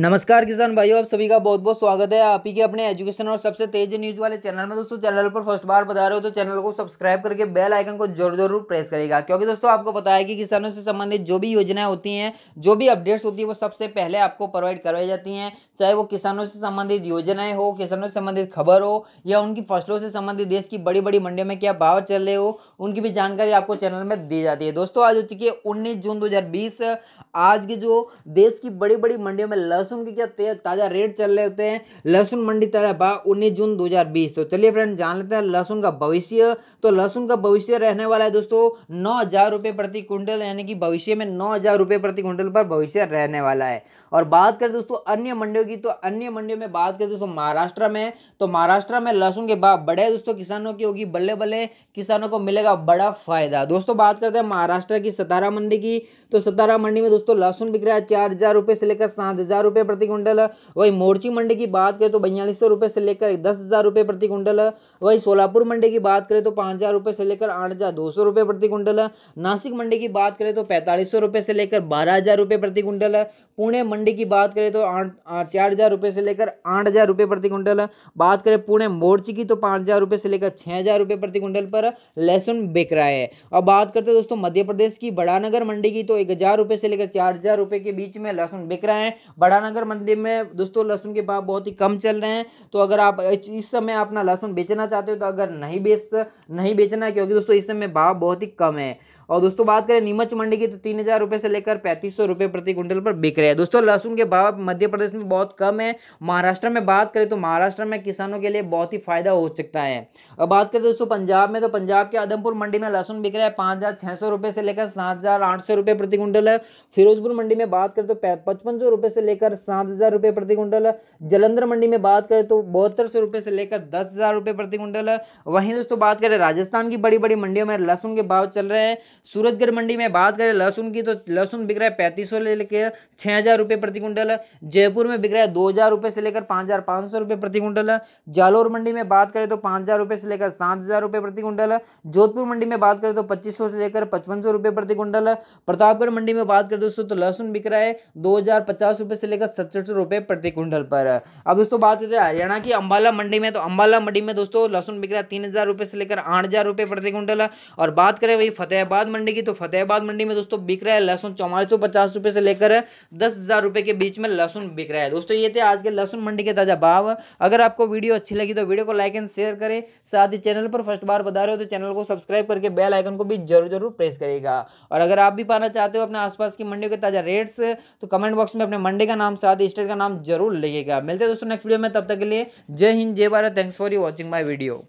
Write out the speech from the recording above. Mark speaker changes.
Speaker 1: नमस्कार किसान भाइयों आप सभी का बहुत बहुत स्वागत है आप ही के अपने एजुकेशन और सबसे तेज न्यूज वाले चैनल में दोस्तों चैनल पर फर्स्ट बार बता रहे हो तो चैनल को सब्सक्राइब करके बेल आइकन को जरूर जरूर प्रेस करेगा क्योंकि दोस्तों आपको पता है कि किसानों से संबंधित जो भी योजनाएं होती हैं जो भी अपडेट्स होती है वो सबसे पहले आपको प्रोवाइड करवाई जाती हैं चाहे वो किसानों से संबंधित योजनाएं हो किसानों से संबंधित खबर हो या उनकी फसलों से संबंधित देश की बड़ी बड़ी मंडियों में क्या भाव चल रहे हो उनकी भी जानकारी आपको चैनल में दी जाती है दोस्तों आज हो चुकी है उन्नीस जून दो आज की जो देश की बड़ी बड़ी मंडियों में लहसुन के क्या ताज़ा रेट चल रहे होते हैं लहसुन मंडी ताज़ा भाव उन्नीस जून 2020 तो चलिए फ्रेंड जान लेते हैं लहसुन का भविष्य तो लहसुन का भविष्य रहने वाला है दोस्तों नौ हज़ार रुपए प्रति क्विंटल यानी कि भविष्य में नौ हज़ार रुपए प्रति क्विंटल पर भविष्य रहने वाला है और बात करें दोस्तों अन्य मंडियों की तो अन्य मंडियों में बात करें दोस्तों महाराष्ट्र में तो महाराष्ट्र में लहसुन के भाव बढ़े दोस्तों किसानों की होगी बल्ले बल्ले किसानों को मिलेगा जाएगा बड़ा फायदा दोस्तों बात करते हैं महाराष्ट्र की सतारा मंडी की तो सतारा मंडी में दोस्तों लहसुन बिक रहा है चार हज़ार रुपये से लेकर सात हज़ार रुपये प्रति क्विंटल वही मोर्ची मंडी की बात करें तो बयालीस सौ रुपये से लेकर दस हज़ार रुपये प्रति क्विंटल वही सोलापुर मंडी की बात करें तो पाँच हज़ार रुपये से लेकर आठ हज़ार दो सौ रुपये प्रति क्विंटल नासिक मंडी की बात करें तो पैंतालीस सौ रुपये से लेकर बारह हज़ार रुपये प्रति क्विंटल पुणे मंडी की बात करें तो आठ चार हज़ार रुपये से लेकर आठ हज़ार रुपये प्रति क्विंटल बात करें पुणे मोर्ची की तो पाँच हज़ार रुपये से लेकर छः हज़ार रुपये प्रति क्विंटल पर लहसुन थाउजेंड बिक रहा है और बात करते हैं दोस्तों मध्य प्रदेश की बड़ानगर मंडी की तो एक हज़ार रुपये से लेकर चार हज़ार रुपये के बीच में लहसुन बिक रहा है बड़ानगर मंडी में दोस्तों लहसुन के भाव बहुत ही कम चल रहे हैं तो अगर आप इस समय अपना लहसुन बेचना चाहते हो तो अगर नहीं बेच नहीं बेचना क्योंकि दोस्तों इस समय भाव बहुत ही कम है और दोस्तों बात करें नीमच मंडी की तो तीन हज़ार रुपये से लेकर पैंतीस सौ रुपये प्रति क्विंटल पर बिक रहे हैं दोस्तों लहसुन के भाव मध्य प्रदेश में बहुत कम है महाराष्ट्र में बात करें तो महाराष्ट्र में किसानों के लिए बहुत ही फायदा हो सकता है और बात करें दोस्तों पंजाब में तो पंजाब के आदमपुर मंडी में लहसुन बिक रहा है पाँच हज़ार छः सौ रुपये से लेकर सात हज़ार आठ सौ रुपये प्रति क्विंटल है फिरोजपुर मंडी में बात करें तो पचपन सौ रुपये से लेकर सात हज़ार रुपये प्रति क्विंटल है जलंधर मंडी में बात करें तो बहत्तर सौ रुपये से लेकर दस हज़ार रुपये प्रति क्विंटल है वहीं दोस्तों बात करें राजस्थान की बड़ी बड़ी मंडियों में लहसुन के भाव चल रहे हैं सूरजगढ़ मंडी में बात करें लहसुन की तो लहसुन बिक रहा है पैंतीस सौ लेकर छः हज़ार रुपये प्रति कुंटल जयपुर में बिक रहा है दो हज़ार रुपये से लेकर पाँच हज़ार पाँच सौ रुपये प्रति कुंटल जालोर मंडी में बात करें तो पाँच हज़ार रुपये से लेकर सात हज़ार रुपये प्रति कुंटल जोधपुर मंडी में बात करें तो पच्चीस सौ से लेकर पचपन सौ रुपये प्रति कुंटल प्रतापगढ़ मंडी में बात करें दोस्तों तो लहसुन बिक रहा है दो हज़ार पचास रुपये से लेकर सौ रुपये प्रति कुंटल पर अब दोस्तों बात करते हैं हरियाणा की अम्बाला मंडी में तो अम्बाला मंडी में दोस्तों लहसुन बिक रहा है तीन हज़ार रुपये से लेकर आठ हज़ार रुपये प्रति कुंटल और बात करें वही फतेहाबाद फतेहाबाद मंडी की तो फतेहाबाद मंडी में दोस्तों बिक रहा है लहसुन चौवालीस सौ पचास रुपये से लेकर दस हज़ार रुपये के बीच में लहसुन बिक रहा है दोस्तों ये थे आज के लहसुन मंडी के ताज़ा भाव अगर आपको वीडियो अच्छी लगी तो वीडियो को लाइक एंड शेयर करें साथ ही चैनल पर फर्स्ट बार बता रहे हो तो चैनल को सब्सक्राइब करके बेल आइकन को भी जरूर जरूर प्रेस करेगा और अगर आप भी पाना चाहते हो अपने आसपास की मंडियों के ताज़ा रेट्स तो कमेंट बॉक्स में अपने मंडी का नाम साथ ही स्टेट का नाम जरूर लिखेगा मिलते हैं दोस्तों नेक्स्ट वीडियो में तब तक के लिए जय हिंद जय Bharat thanks for you watching my video